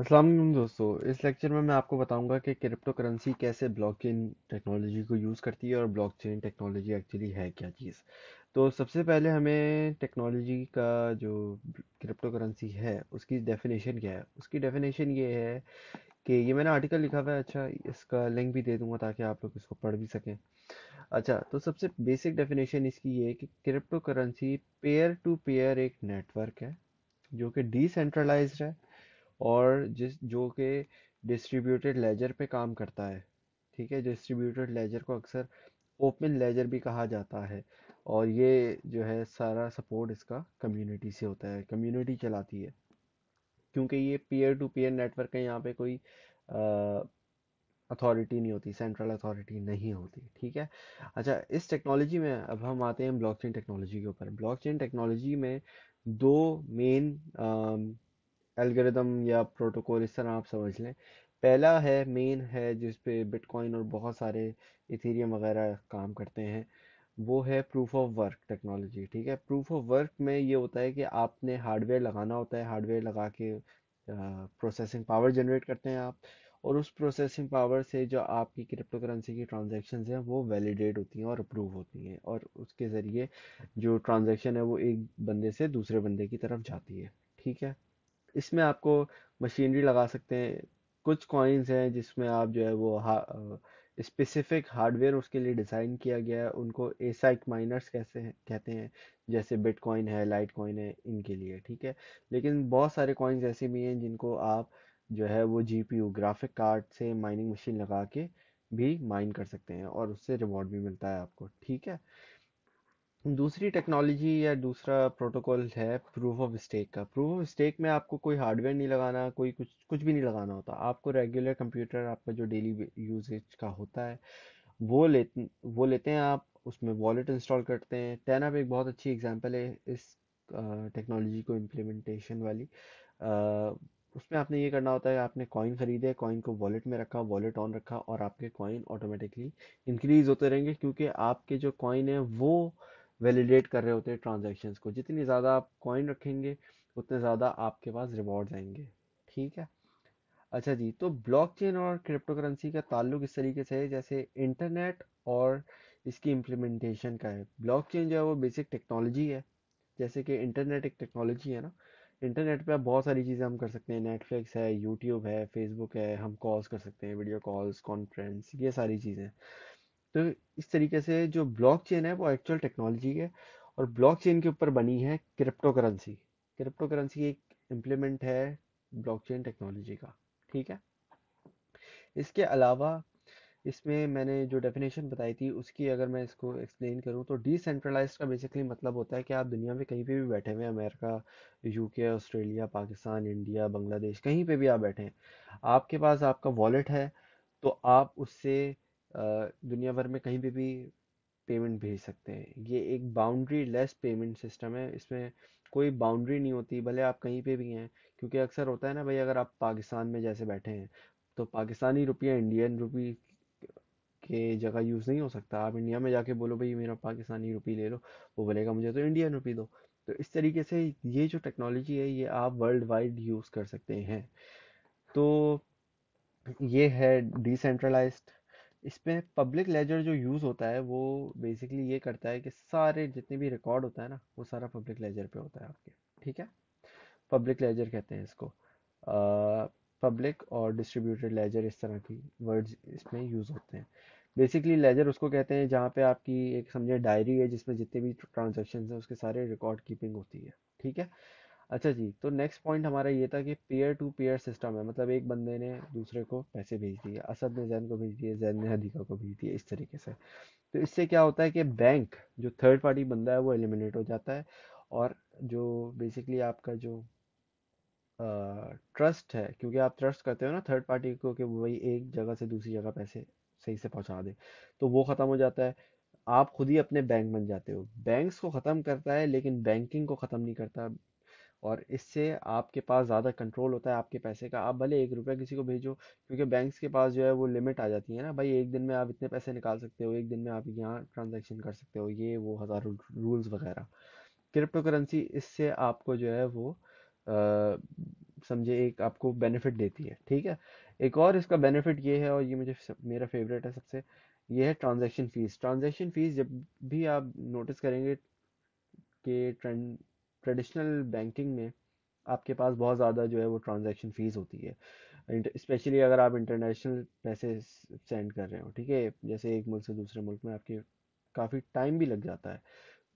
असलम दोस्तों इस लेक्चर में मैं आपको बताऊंगा कि क्रिप्टो करेंसी कैसे ब्लॉकचेन टेक्नोलॉजी को यूज़ करती है और ब्लॉकचेन टेक्नोलॉजी एक्चुअली है क्या चीज़ तो सबसे पहले हमें टेक्नोलॉजी का जो क्रिप्टो करेंसी है उसकी डेफिनेशन क्या है उसकी डेफिनेशन ये है कि ये मैंने आर्टिकल लिखा हुआ है अच्छा इसका लिंक भी दे दूँगा ताकि आप लोग इसको पढ़ भी सकें अच्छा तो सबसे बेसिक डेफिनेशन इसकी ये है कि crypto currency peer to peer एक नेटवर्क है जो कि डिसेंट्रलाइज है और जिस जो कि डिस्ट्रीब्यूटेड लेजर पे काम करता है ठीक है डिस्ट्रीब्यूटेड लेजर को अक्सर ओपन लेजर भी कहा जाता है और ये जो है सारा सपोर्ट इसका कम्युनिटी से होता है कम्युनिटी चलाती है क्योंकि ये पीयर टू पीयर नेटवर्क है यहाँ पे कोई अथॉरिटी नहीं होती सेंट्रल अथॉरिटी नहीं होती ठीक है अच्छा इस टेक्नोलॉजी में अब हम आते हैं ब्लॉकचेन टेक्नोलॉजी के ऊपर ब्लॉकचेन टेक्नोलॉजी में दो मेन एल्गोरिदम या प्रोटोकॉल इस तरह आप समझ लें पहला है मेन है जिस पे बिटकॉइन और बहुत सारे इथेरियम वगैरह काम करते हैं वो है प्रूफ ऑफ वर्क टेक्नोलॉजी ठीक है प्रूफ ऑफ वर्क में ये होता है कि आपने हार्डवेयर लगाना होता है हार्डवेयर लगा के प्रोसेसिंग पावर जनरेट करते हैं आप और उस प्रोसेसिंग पावर से जो आपकी क्रिप्टो करेंसी की ट्रांजेक्शन हैं वो वैलिडेट होती हैं और अप्रूव होती हैं और उसके ज़रिए जो ट्रांजेक्शन है वो एक बंदे से दूसरे बंदे की तरफ जाती है ठीक है इसमें आपको मशीनरी लगा सकते हैं कुछ कॉइन्स हैं जिसमें आप जो है वो हा, स्पेसिफिक हार्डवेयर उसके लिए डिज़ाइन किया गया है उनको एसाइक माइनर्स कैसे हैं कहते हैं जैसे बिटकॉइन है लाइट कॉइन है इनके लिए ठीक है लेकिन बहुत सारे कॉइन्स ऐसे भी हैं जिनको आप जो है वो जी ग्राफिक कार्ड से माइनिंग मशीन लगा के भी माइन कर सकते हैं और उससे रिवॉर्ड भी मिलता है आपको ठीक है दूसरी टेक्नोलॉजी या दूसरा प्रोटोकॉल है प्रूफ ऑफ स्टेक का प्रूफ ऑफ स्टेक में आपको कोई हार्डवेयर नहीं लगाना कोई कुछ कुछ भी नहीं लगाना होता आपको रेगुलर कंप्यूटर आपका जो डेली यूजेज का होता है वो ले वो लेते हैं आप उसमें वॉलेट इंस्टॉल करते हैं टैनअप एक बहुत अच्छी एग्जाम्पल है इस टेक्नोलॉजी को इम्प्लीमेंटेशन वाली आ, उसमें आपने ये करना होता है आपने कॉइन खरीदे कॉइन को वॉलेट में रखा वॉलेट ऑन रखा और आपके कॉइन ऑटोमेटिकली इंक्रीज होते रहेंगे क्योंकि आपके जो कॉइन है वो वैलिडेट कर रहे होते हैं ट्रांजेक्शन्स को जितनी ज़्यादा आप कॉइन रखेंगे उतने ज़्यादा आपके पास रिवॉर्ड आएंगे ठीक है अच्छा जी तो ब्लॉकचेन और क्रिप्टो करेंसी का ताल्लुक इस तरीके से है जैसे इंटरनेट और इसकी इम्प्लीमेंटेशन का है ब्लॉकचेन जो है वो बेसिक टेक्नोलॉजी है जैसे कि इंटरनेट एक टेक्नोलॉजी है ना इंटरनेट पे बहुत सारी चीज़ें हम कर सकते हैं नेटफ्लिक्स है यूट्यूब है फेसबुक है हम कॉल्स कर सकते हैं वीडियो कॉल्स कॉन्फ्रेंस ये सारी चीज़ें तो इस तरीके से जो ब्लॉकचेन है वो एक्चुअल टेक्नोलॉजी है और ब्लॉकचेन के ऊपर बनी है क्रिप्टो करेंसी क्रिप्टो करेंसी एक इम्प्लीमेंट है ब्लॉकचेन टेक्नोलॉजी का ठीक है इसके अलावा इसमें मैंने जो डेफिनेशन बताई थी उसकी अगर मैं इसको एक्सप्लेन करूं तो डिसेंट्रलाइज का बेसिकली मतलब होता है कि आप दुनिया में कहीं पे भी बैठे हुए हैं America UK Australia Pakistan India Bangladesh कहीं पे भी आप बैठे हैं आपके पास आपका वॉलेट है तो आप उससे दुनिया भर में कहीं पर भी पेमेंट भेज सकते हैं ये एक बाउंड्री लेस पेमेंट सिस्टम है इसमें कोई बाउंड्री नहीं होती भले आप कहीं पे भी हैं क्योंकि अक्सर होता है ना भाई अगर आप पाकिस्तान में जैसे बैठे हैं तो पाकिस्तानी रुपया इंडियन रुपी के जगह यूज़ नहीं हो सकता आप इंडिया में जाके बोलो भाई मेरा पाकिस्तानी रुपी ले लो वो बोलेगा मुझे तो इंडियन रुपी दो तो इस तरीके से ये जो टेक्नोलॉजी है ये आप वर्ल्ड वाइड यूज़ कर सकते हैं तो ये है डिसेंट्रलाइज्ड इसमें पब्लिक लेजर जो यूज़ होता है वो बेसिकली ये करता है कि सारे जितने भी रिकॉर्ड होता है ना वो सारा पब्लिक लेजर पे होता है आपके ठीक है पब्लिक लेजर कहते हैं इसको पब्लिक और डिस्ट्रीब्यूटेड लेजर इस तरह की वर्ड्स इसमें यूज़ होते हैं बेसिकली लेजर उसको कहते हैं जहाँ पे आपकी एक समझे डायरी है जिसमें जितने भी ट्रांजेक्शन हैं उसके सारे रिकॉर्ड कीपिंग होती है ठीक है अच्छा जी तो नेक्स्ट पॉइंट हमारा ये था कि पेयर टू पेयर सिस्टम है मतलब एक बंदे ने दूसरे को पैसे भेज दिए असद ने जैन को भेज दिए जैन ने हदीका को भेज दिए इस तरीके से तो इससे क्या होता है कि बैंक जो थर्ड पार्टी बंदा है वो एलिमिनेट हो जाता है और जो बेसिकली आपका जो ट्रस्ट है क्योंकि आप ट्रस्ट करते हो ना थर्ड पार्टी को कि वही एक जगह से दूसरी जगह पैसे सही से पहुंचा दे तो वो ख़त्म हो जाता है आप खुद ही अपने बैंक बन जाते हो बैंक्स को ख़त्म करता है लेकिन बैंकिंग को ख़त्म नहीं करता और इससे आपके पास ज़्यादा कंट्रोल होता है आपके पैसे का आप भले एक रुपया किसी को भेजो क्योंकि बैंक्स के पास जो है वो लिमिट आ जाती है ना भाई एक दिन में आप इतने पैसे निकाल सकते हो एक दिन में आप यहाँ ट्रांजेक्शन कर सकते हो ये वो हज़ार रूल्स वगैरह क्रिप्टो करेंसी इससे आपको जो है वो समझे एक आपको बेनिफिट देती है ठीक है एक और इसका बेनिफिट ये है और ये मुझे मेरा फेवरेट है सबसे ये है ट्रांजेक्शन फ़ीस ट्रांजेक्शन फ़ीस जब भी आप नोटिस करेंगे कि ट्रेंड ट्रेडिशनल बैंकिंग में आपके पास बहुत ज़्यादा जो है वो ट्रांजैक्शन फ़ीस होती है स्पेशली अगर आप इंटरनेशनल पैसे सेंड कर रहे हो ठीक है जैसे एक मुल्क से दूसरे मुल्क में आपके काफ़ी टाइम भी लग जाता है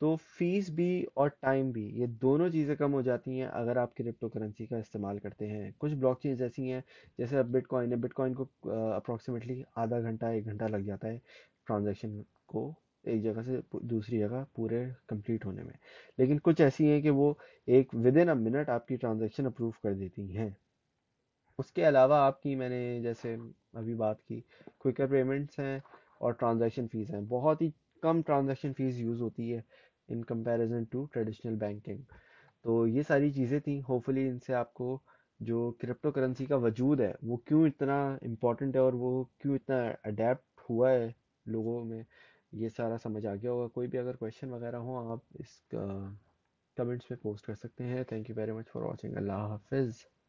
तो फीस भी और टाइम भी ये दोनों चीज़ें कम हो जाती हैं अगर आप क्रिप्टो करेंसी का इस्तेमाल करते हैं कुछ ब्लॉक चीज ऐसी हैं जैसे अब बिटकॉइन है बिटकॉइन को अप्रॉक्सीमेटली आधा घंटा एक घंटा लग जाता है ट्रांजेक्शन को एक जगह से दूसरी जगह पूरे कंप्लीट होने में लेकिन कुछ ऐसी हैं कि वो एक विद इन अ मिनट आपकी ट्रांजेक्शन अप्रूव कर देती हैं उसके अलावा आपकी मैंने जैसे अभी बात की क्विकर पेमेंट्स हैं और ट्रांजैक्शन फ़ीस हैं बहुत ही कम ट्रांजैक्शन फ़ीस यूज़ होती है in comparison to traditional banking तो ये सारी चीज़ें थी होपफुली इनसे आपको जो क्रिप्टो करेंसी का वजूद है वो क्यों इतना इम्पोर्टेंट है और वो क्यों इतना अडेप्ट हुआ है लोगों में ये सारा समझ आ गया होगा कोई भी अगर क्वेश्चन वगैरह हो आप इस कमेंट्स में पोस्ट कर सकते हैं thank you very much for watching अल्लाह हाफिज़